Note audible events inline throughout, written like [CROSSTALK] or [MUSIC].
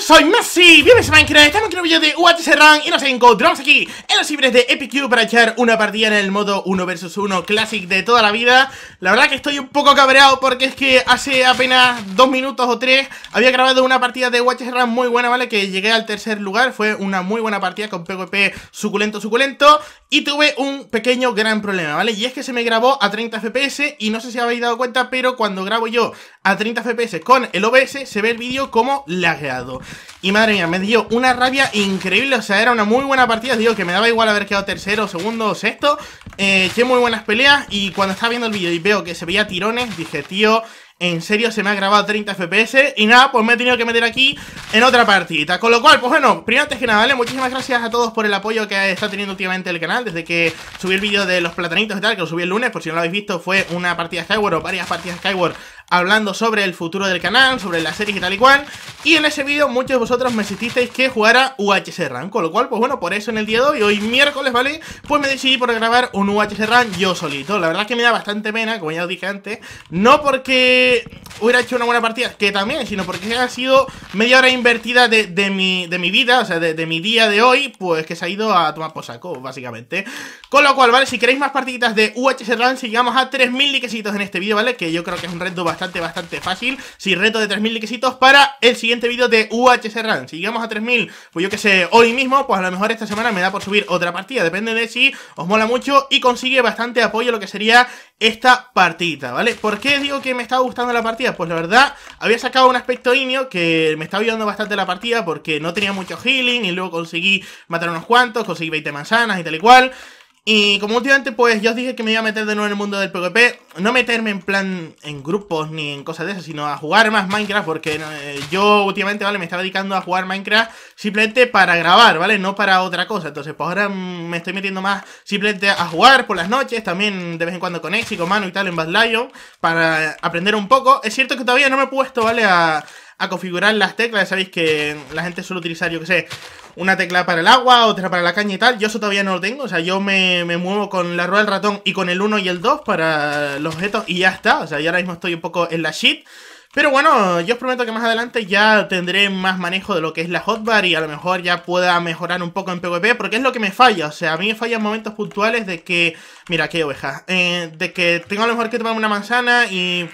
Soy Messi, bienvenidos a Minecraft, estamos en un nuevo de UHC Run y nos encontramos aquí Sibres de Cube para echar una partida en el modo 1 vs 1 Classic de toda la vida La verdad que estoy un poco cabreado porque es que hace apenas 2 minutos o 3, Había grabado una partida de Watcher muy buena, ¿vale? Que llegué al tercer lugar, fue una muy buena partida con PvP suculento suculento Y tuve un pequeño gran problema, ¿vale? Y es que se me grabó a 30 FPS y no sé si habéis dado cuenta Pero cuando grabo yo a 30 FPS con el OBS se ve el vídeo como lagueado Y madre mía, me dio una rabia increíble, o sea, era una muy buena partida, digo, que me daba igual haber quedado tercero, segundo o sexto. Eh, que muy buenas peleas. Y cuando estaba viendo el vídeo y veo que se veía tirones, dije, tío, en serio se me ha grabado 30 FPS Y nada, pues me he tenido que meter aquí en otra partida, Con lo cual, pues bueno, primero antes que nada, ¿vale? Muchísimas gracias a todos por el apoyo que está teniendo últimamente el canal Desde que subí el vídeo de los platanitos y tal, que lo subí el lunes Por si no lo habéis visto, fue una partida Skyward o varias partidas Skyward hablando sobre el futuro del canal, sobre la serie y tal y cual. Y en ese vídeo muchos de vosotros me sentisteis que jugara UHC Run, con lo cual, pues bueno, por eso en el día de hoy, hoy miércoles, ¿vale? Pues me decidí por grabar un UHC Run yo solito. La verdad es que me da bastante pena, como ya os dije antes, no porque hubiera hecho una buena partida, que también, sino porque ha sido media hora invertida de, mi, de mi vida, o sea, de, mi día de hoy, pues que se ha ido a tomar por saco, básicamente. Con lo cual, ¿vale? Si queréis más partiditas de UHC Run, sigamos a 3.000 liquecitos en este vídeo, ¿vale? Que yo creo que es un reto bastante, bastante fácil. Si reto de 3.000 liquecitos para el siguiente vídeo de UHC Run. Si llegamos a 3.000, pues yo que sé, hoy mismo, pues a lo mejor esta semana me da por subir otra partida. Depende de si os mola mucho y consigue bastante apoyo lo que sería esta partida, ¿vale? ¿Por qué digo que me está gustando la partida? Pues la verdad, había sacado un aspecto inio que me estaba ayudando bastante la partida porque no tenía mucho healing y luego conseguí matar unos cuantos, conseguí 20 manzanas y tal y cual. Y como últimamente, pues yo os dije que me iba a meter de nuevo en el mundo del PvP. No meterme en plan en grupos ni en cosas de esas, sino a jugar más Minecraft. Porque eh, yo últimamente, ¿vale? Me estaba dedicando a jugar Minecraft simplemente para grabar, ¿vale? No para otra cosa. Entonces, pues ahora me estoy metiendo más simplemente a jugar por las noches. También de vez en cuando con Exi, con Manu y tal en Bad Lion. Para aprender un poco. Es cierto que todavía no me he puesto, ¿vale? A a configurar las teclas. Ya sabéis que la gente suele utilizar, yo qué sé, una tecla para el agua, otra para la caña y tal. Yo eso todavía no lo tengo. O sea, yo me, me muevo con la rueda del ratón y con el 1 y el 2 para los objetos y ya está. O sea, yo ahora mismo estoy un poco en la shit. Pero bueno, yo os prometo que más adelante ya tendré más manejo de lo que es la hotbar y a lo mejor ya pueda mejorar un poco en PvP, porque es lo que me falla, o sea, a mí me fallan momentos puntuales de que, mira, qué oveja, eh, de que tengo a lo mejor que tomar una manzana y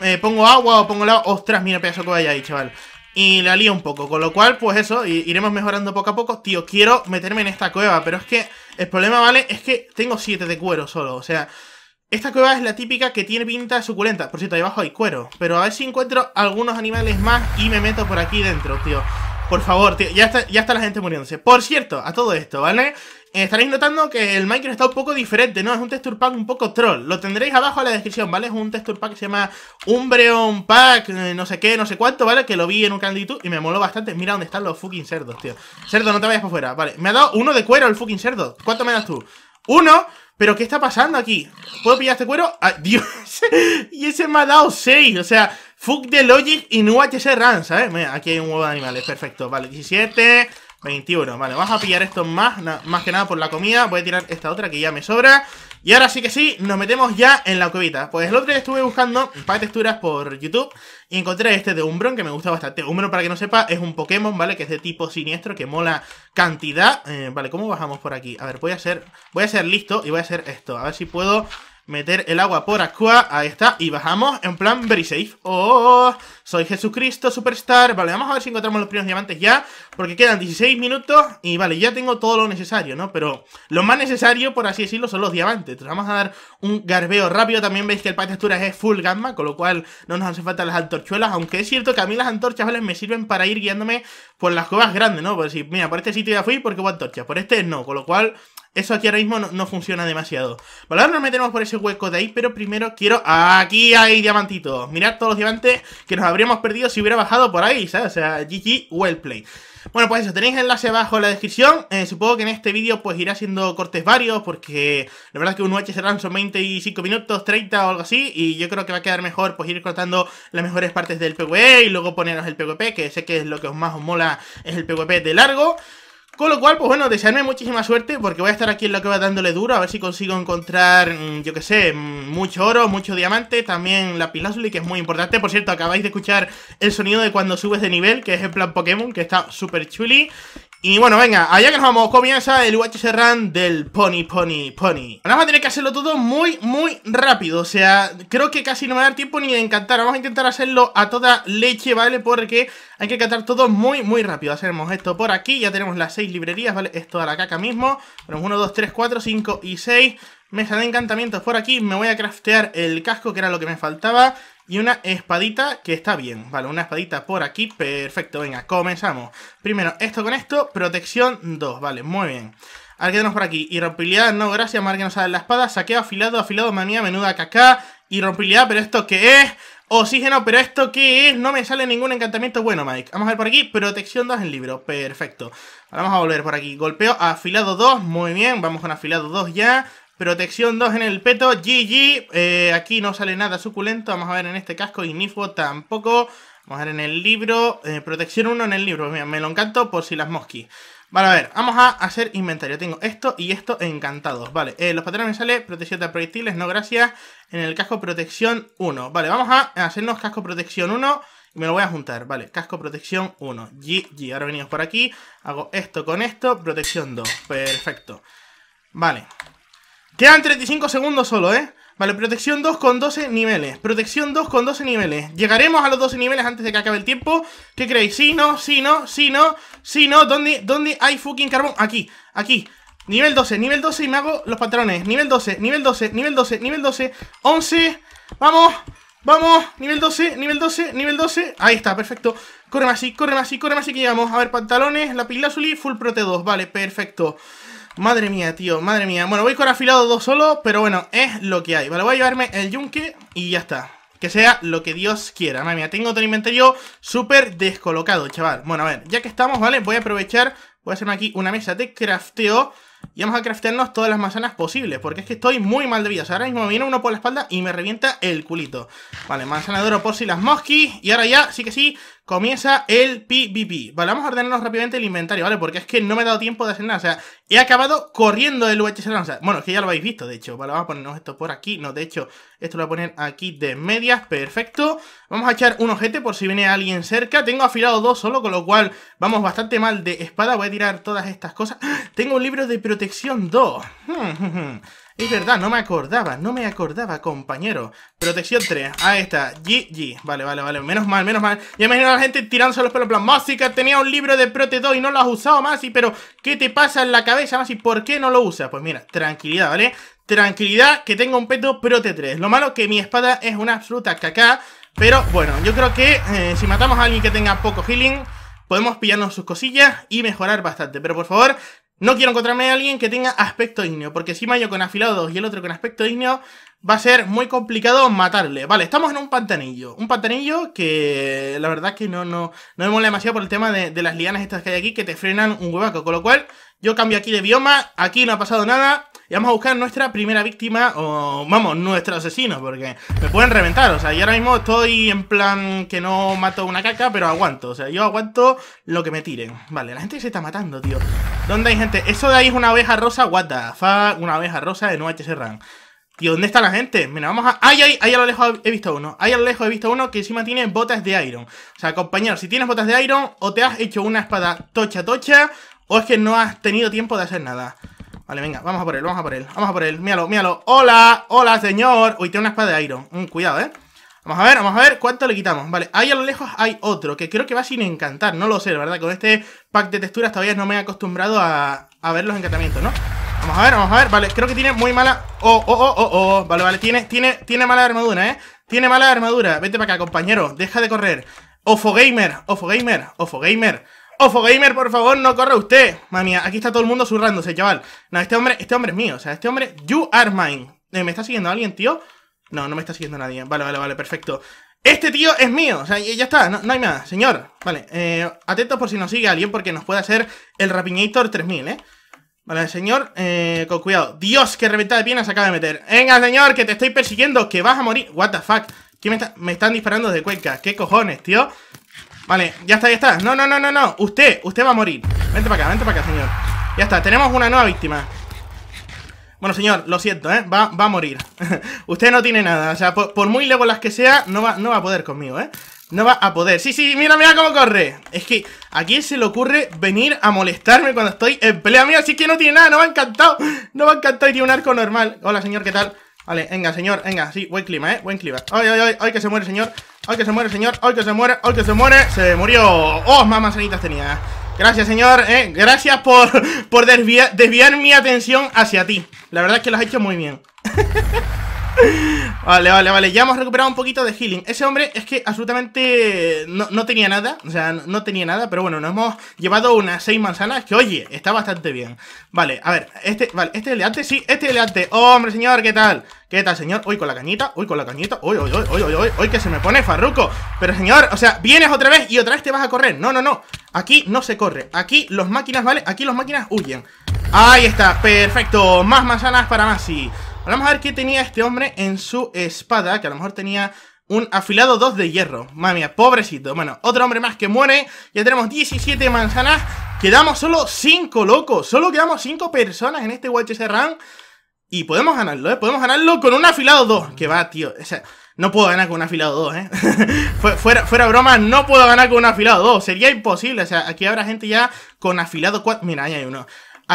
eh, pongo agua o pongo la... Ostras, mira pedazo que hay ahí, chaval. Y la lío un poco, con lo cual, pues eso, iremos mejorando poco a poco. Tío, quiero meterme en esta cueva, pero es que el problema, ¿vale? Es que tengo siete de cuero solo, o sea... Esta cueva es la típica que tiene pinta suculenta. Por cierto, ahí abajo hay cuero. Pero a ver si encuentro algunos animales más y me meto por aquí dentro, tío. Por favor, tío, ya está, ya está la gente muriéndose. Por cierto, a todo esto, ¿vale? Eh, estaréis notando que el Minecraft está un poco diferente, ¿no? Es un texture pack un poco troll. Lo tendréis abajo en la descripción, ¿vale? Es un texture pack que se llama Umbreon Pack, eh, no sé qué, no sé cuánto, ¿vale? Que lo vi en un canal de YouTube y me moló bastante. Mira dónde están los fucking cerdos, tío. Cerdo, no te vayas para fuera. Vale, me ha dado uno de cuero el fucking cerdo. ¿Cuánto me das tú? Uno, pero ¿qué está pasando aquí? ¿Puedo pillar este cuero? adiós ah, [LAUGHS] Dios, y ese me ha dado seis, o sea... Fuck the Logic y Nu que Run, ¿sabes? Mira, aquí hay un huevo de animales, perfecto. Vale, 17, 21. Vale, vamos a pillar esto más, más que nada por la comida. Voy a tirar esta otra que ya me sobra. Y ahora sí que sí, nos metemos ya en la cuevita. Pues el otro día estuve buscando un par de texturas por YouTube y encontré este de Umbron que me gusta bastante. Umbron, para que no sepa, es un Pokémon, ¿vale? Que es de tipo siniestro, que mola cantidad. Eh, vale, ¿cómo bajamos por aquí? A ver, voy a hacer voy a ser listo y voy a hacer esto. A ver si puedo Meter el agua por aqua, ahí está, y bajamos en plan very safe ¡Oh! Soy Jesucristo, superstar Vale, vamos a ver si encontramos los primeros diamantes ya Porque quedan 16 minutos y vale, ya tengo todo lo necesario, ¿no? Pero lo más necesario, por así decirlo, son los diamantes Entonces vamos a dar un garbeo rápido También veis que el pack de texturas es full gamma Con lo cual no nos hace falta las antorchuelas Aunque es cierto que a mí las antorchas, ¿vale? Me sirven para ir guiándome por las cuevas grandes, ¿no? Por decir, mira, por este sitio ya fui porque hubo antorchas Por este no, con lo cual... Eso aquí ahora mismo no, funciona demasiado. Vale, ahora nos metemos por ese hueco de ahí, pero primero quiero... ¡Aquí hay diamantitos! Mirad todos los diamantes que nos habríamos perdido si hubiera bajado por ahí, ¿sabes? O sea, GG, well play. Bueno, pues eso, tenéis enlace abajo en la descripción. Eh, supongo que en este vídeo pues irá haciendo cortes varios porque la verdad es que un UH serán son 25 minutos, 30 o algo así y yo creo que va a quedar mejor pues ir cortando las mejores partes del PvE y luego poneros el PvP, que sé que es lo que os más os mola es el PvP de largo. Con lo cual, pues bueno, desearme muchísima suerte porque voy a estar aquí en lo que va dándole duro, a ver si consigo encontrar, mm, yo que sé, mm, mucho oro, mucho diamante, también la pilazuli, que es muy importante. Por cierto, acabáis de escuchar el sonido de cuando subes de nivel, que es en plan Pokémon, que está súper chuli. Y bueno, venga, allá que nos vamos, comienza el UHC Run del Pony, Pony, Pony. Ahora vamos a tener que hacerlo todo muy, muy rápido, o sea, creo que casi no me va a dar tiempo ni de encantar. Vamos a intentar hacerlo a toda leche, ¿vale? Porque hay que encantar todo muy, muy rápido. Hacemos esto por aquí, ya tenemos las seis librerías, ¿vale? Esto a la caca mismo. Tenemos 1, 2, 3, 4, 5 y 6. Mesa de encantamientos por aquí, me voy a craftear el casco que era lo que me faltaba y una espadita que está bien, vale, una espadita por aquí, perfecto, venga, comenzamos. Primero, esto con esto, protección 2, vale, muy bien. A ver qué tenemos por aquí. Irrompibilidad, no, gracias, mal que nos sale la espada. Saqueo, afilado, afilado, manía, menuda caca. Irrompibilidad, pero ¿esto qué es? Oxígeno, pero ¿esto qué es? No me sale ningún encantamiento bueno, Mike. Vamos a ver por aquí. Protección 2 en libro. Perfecto. vamos a volver por aquí. Golpeo, afilado 2. Muy bien, vamos con afilado 2 ya. Protección 2 en el peto, GG. Eh, aquí no sale nada suculento. Vamos a ver en este casco, Nifo tampoco. Vamos a ver en el libro. Eh, protección 1 en el libro. me lo encanto por si las mosquis. Vale, a ver, vamos a hacer inventario. Tengo esto y esto encantados. Vale, eh, los patrones me sale protección de proyectiles, no gracias. En el casco protección 1. Vale, vamos a hacernos casco protección 1 y me lo voy a juntar. Vale, casco protección 1. GG. Ahora venimos por aquí. Hago esto con esto, protección 2. Perfecto. Vale, Quedan 35 segundos solo, ¿eh? Vale, protección 2 con 12 niveles. Protección 2 con 12 niveles. Llegaremos a los 12 niveles antes de que acabe el tiempo. ¿Qué creéis? Sí, no, sí, no, sí, no, sí, no. ¿Dónde, dónde hay fucking carbón? Aquí, aquí. Nivel 12, nivel 12 y me hago los pantalones Nivel 12, nivel 12, nivel 12, nivel 12, 11. Vamos, vamos. Nivel 12, nivel 12, nivel 12. Ahí está, perfecto. Corre más así, corre más así, corre más así que llegamos. A ver, pantalones, la pila azul y full prote 2. Vale, perfecto. Madre mía, tío, madre mía. Bueno, voy con afilado dos solo, pero bueno, es lo que hay. Vale, voy a llevarme el yunque y ya está. Que sea lo que Dios quiera. Madre mía, tengo el inventario súper descolocado, chaval. Bueno, a ver, ya que estamos, ¿vale? Voy a aprovechar, voy a hacerme aquí una mesa de crafteo. Y vamos a craftearnos todas las manzanas posibles Porque es que estoy muy mal de vida o sea, ahora mismo viene uno por la espalda y me revienta el culito Vale, manzana de oro por si las mosquis Y ahora ya, sí que sí, comienza el PvP. Vale, vamos a ordenarnos rápidamente el inventario, ¿vale? Porque es que no me he dado tiempo de hacer nada. O sea, he acabado corriendo del VHS lanza. Bueno, es que ya lo habéis visto, de hecho. Vale, vamos a ponernos esto por aquí. No, de hecho, esto lo voy a poner aquí de medias. Perfecto. Vamos a echar un ojete por si viene alguien cerca. Tengo afilado dos solo, con lo cual vamos bastante mal de espada. Voy a tirar todas estas cosas. ¡Ah! Tengo un libro de protección 2. Es verdad, no me acordaba, no me acordaba, compañero. Protección 3, ahí está, GG. Vale, vale, vale, menos mal, menos mal. Ya imagino a la gente tirándose los pelos en plan, Másica, tenía un libro de Prote 2 y no lo has usado, Masi, pero ¿qué te pasa en la cabeza, Masi? ¿Por qué no lo usas? Pues mira, tranquilidad, ¿vale? Tranquilidad, que tengo un peto Prote 3. Lo malo que mi espada es una absoluta caca, pero bueno, yo creo que eh, si matamos a alguien que tenga poco healing podemos pillarnos sus cosillas y mejorar bastante. Pero por favor, no quiero encontrarme a alguien que tenga aspecto ígneo, porque si Mayo con afilados y el otro con aspecto ígneo, va a ser muy complicado matarle. Vale, estamos en un pantanillo. Un pantanillo que la verdad que no, no, no me mola demasiado por el tema de, de las lianas estas que hay aquí que te frenan un huevaco. Con lo cual, yo cambio aquí de bioma, aquí no ha pasado nada y vamos a buscar nuestra primera víctima o, vamos, nuestro asesino, porque me pueden reventar, o sea, yo ahora mismo estoy en plan que no mato una caca, pero aguanto, o sea, yo aguanto lo que me tiren. Vale, la gente se está matando, tío. ¿Dónde hay gente? Eso de ahí es una abeja rosa, what the fuck, una abeja rosa de noche Run. ¿Y ¿dónde está la gente? Mira, vamos a... ¡Ay, ay! Ahí a lo lejos he visto uno. Ahí a lo lejos he visto uno que encima tiene botas de Iron. O sea, compañero, si tienes botas de Iron, o te has hecho una espada tocha tocha, o es que no has tenido tiempo de hacer nada. Vale, venga, vamos a por él, vamos a por él, vamos a por él. Míralo, míralo. ¡Hola! ¡Hola, señor! Uy, tiene una espada de Iron. un mm, cuidado, ¿eh? Vamos a ver, vamos a ver cuánto le quitamos. Vale, ahí a lo lejos hay otro, que creo que va sin encantar. No lo sé, verdad. Con este pack de texturas todavía no me he acostumbrado a, ver los encantamientos, ¿no? Vamos a ver, vamos a ver. Vale, creo que tiene muy mala... Oh, oh, oh, oh, oh. Vale, vale, tiene, tiene, tiene mala armadura, ¿eh? Tiene mala armadura. Vete para acá, compañero. Deja de correr. Ofo Gamer, Ofo Gamer, Ofo Gamer. Ofo Gamer, por favor, no corra usted. Mamía, aquí está todo el mundo zurrándose, chaval. No, este hombre, este hombre es mío. O sea, este hombre, you are mine. Eh, ¿Me está siguiendo alguien, tío? No, no me está siguiendo nadie. Vale, vale, vale, perfecto. Este tío es mío, o sea, ya está, no, hay nada, señor. Vale, eh, por si nos sigue alguien porque nos puede hacer el Rapiñator 3000, ¿eh? Vale, señor, eh, con cuidado. Dios, que reventada de piernas acaba de meter. Venga, señor, que te estoy persiguiendo, que vas a morir. What the fuck. ¿Quién me, está? me están disparando De Cuenca? ¿Qué cojones, tío? Vale, ya está, ya está No, no, no, no, no Usted, usted va a morir Vente para acá, vente para acá, señor Ya está, tenemos una nueva víctima bueno, señor, lo siento, ¿eh? Va, a morir. [LAUGHS] Usted no tiene nada. O sea, por, muy lejos las que sea, no va, no va a poder conmigo, ¿eh? No va a poder. Sí, sí, mira, mira cómo corre. Es que aquí se le ocurre venir a molestarme cuando estoy en pelea. mía. así que no tiene nada, no va encantado. No va encantado y tiene un arco normal. Hola, señor, ¿qué tal? Vale, venga, señor, venga, sí, buen clima, eh, buen clima Ay, ay, ay, ay, que se muere, señor Ay, que se muere, señor, ay, que se muere, ay, que se muere Se murió, oh, más manzanitas tenía Gracias, señor, eh, gracias por Por desviar, desviar mi atención Hacia ti, la verdad es que lo has hecho muy bien [LAUGHS] Vale, vale, vale. Ya hemos recuperado un poquito de healing. Ese hombre es que absolutamente no, tenía nada. O sea, no, tenía nada. Pero bueno, nos hemos llevado unas 6 manzanas. Que oye, está bastante bien. Vale, a ver. Este, vale, este es Sí, este es hombre, señor, ¿qué tal? ¿Qué tal, señor? Uy, con la cañita, uy, con la cañita Uy, uy, uy, uy, uy, uy, que se me pone farruco Pero señor, o sea, vienes otra vez y otra vez te vas a correr No, no, no, aquí no se corre Aquí los máquinas, ¿vale? Aquí los máquinas huyen Ahí está, perfecto Más manzanas para más vamos a ver qué tenía este hombre en su espada, que a lo mejor tenía un afilado 2 de hierro. Mami, pobrecito. Bueno, otro hombre más que muere. Ya tenemos 17 manzanas. Quedamos solo 5, locos Solo quedamos 5 personas en este WHS Run Y podemos ganarlo, ¿eh? Podemos ganarlo con un afilado 2. Que va, tío. O sea, no puedo ganar con un afilado 2, ¿eh? [LAUGHS] fuera, fuera broma, no puedo ganar con un afilado 2. Sería imposible. O sea, aquí habrá gente ya con afilado 4. Mira, ahí hay uno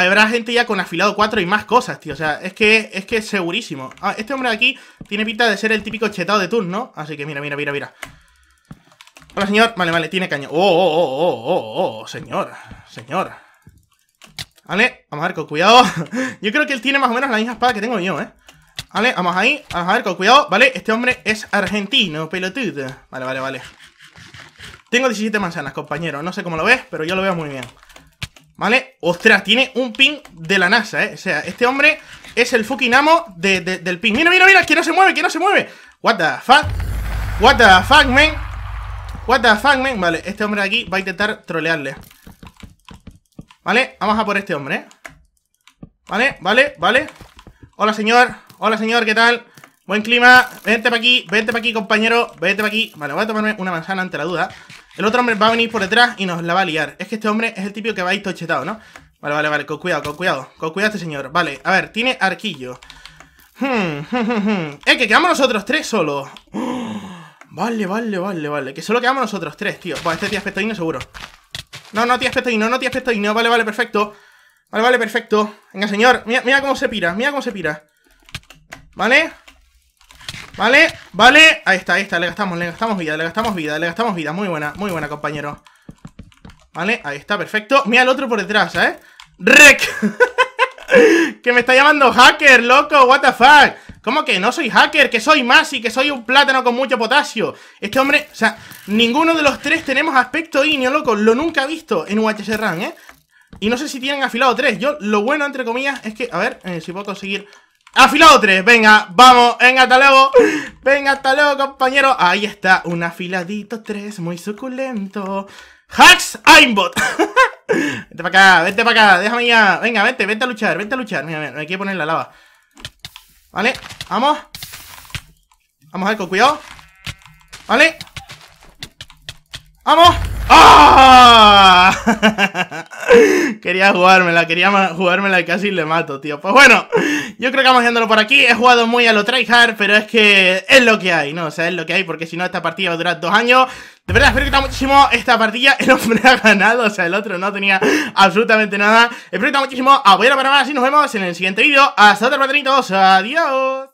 habrá gente ya con afilado 4 y más cosas, tío. O sea, es que es que segurísimo. Ah, este hombre de aquí tiene pinta de ser el típico chetado de turno, ¿no? Así que mira, mira, mira, mira. Hola, señor. Vale, vale, tiene caña. Oh, oh, oh, oh, oh, señor. Señor. Vale, vamos a ver, con cuidado. yo creo que él tiene más o menos la misma espada que tengo yo, ¿eh? Vale, vamos ahí. Vamos a ver, con cuidado. Vale, este hombre es argentino, pelotudo. Vale, vale, vale. Tengo 17 manzanas, compañero. No sé cómo lo ves, pero yo lo veo muy bien. ¿Vale? Ostras, tiene un ping de la NASA, ¿eh? O sea, este hombre es el fucking amo del ping ¡Mira, mira, mira! ¡Que no se mueve, que no se mueve! What the fuck What the fuck, man What the fuck, man Vale, este hombre de aquí va a intentar trolearle Vale, vamos a por este hombre, ¿eh? Vale, vale, vale Hola, señor Hola, señor, ¿qué tal? Buen clima Vente para aquí, vente para aquí, compañero Vente para aquí Vale, voy a tomarme una manzana ante la duda el otro hombre va a venir por detrás y nos la va a liar. Es que este hombre es el típico que va a ir tochetado, ¿no? Vale, vale, vale, con cuidado, con cuidado. Con cuidado este señor. Vale, a ver, tiene arquillo. Hmm, hmm, eh, que quedamos nosotros tres solos. [GASPS] vale, vale, vale, vale. Que solo quedamos nosotros tres, tío. Pues este tío es seguro. No, no, tiene es no no, tío es no. Vale, vale, perfecto. Vale, vale, perfecto. Venga, señor. Mira, mira cómo se pira, mira cómo se pira. Vale. Vale, vale, ahí está, ahí está, le gastamos, le gastamos vida, le gastamos vida, le gastamos vida Muy buena, muy buena, compañero Vale, ahí está, perfecto Mira el otro por detrás, ¿eh? ¡Rec! [LAUGHS] que me está llamando hacker, loco, what the fuck ¿Cómo que no soy hacker? Que soy más y que soy un plátano con mucho potasio. Este hombre, o sea, ninguno de los tres tenemos aspecto inio, loco. Lo nunca he visto en UHC Run, ¿eh? Y no sé si tienen afilado tres. Yo, lo bueno, entre comillas, es que, a ver, eh, si puedo conseguir Afilado 3, venga, vamos, venga, hasta luego Venga, hasta luego, compañero Ahí está, un afiladito 3, muy suculento Hacks Aimbot [LAUGHS] Vente para acá, vente para acá, déjame ya Venga, vente, vente a luchar, vente a luchar Mira, mira, me quiero poner la lava Vale, vamos Vamos a ver, cuidado Vale Vamos ¡Ah! [LAUGHS] quería jugármela, quería jugármela y casi le mato, tío. Pues bueno, yo creo que vamos yéndolo por aquí. He jugado muy a lo tryhard, pero es que es lo que hay, ¿no? O sea, es lo que hay, porque si no, esta partida va a durar dos años. De verdad, espero que muchísimo esta partida. El hombre ha ganado, o sea, el otro no tenía absolutamente nada. Espero que muchísimo. A ver, a más y nos vemos en el siguiente vídeo. Hasta otra, patronitos. Adiós.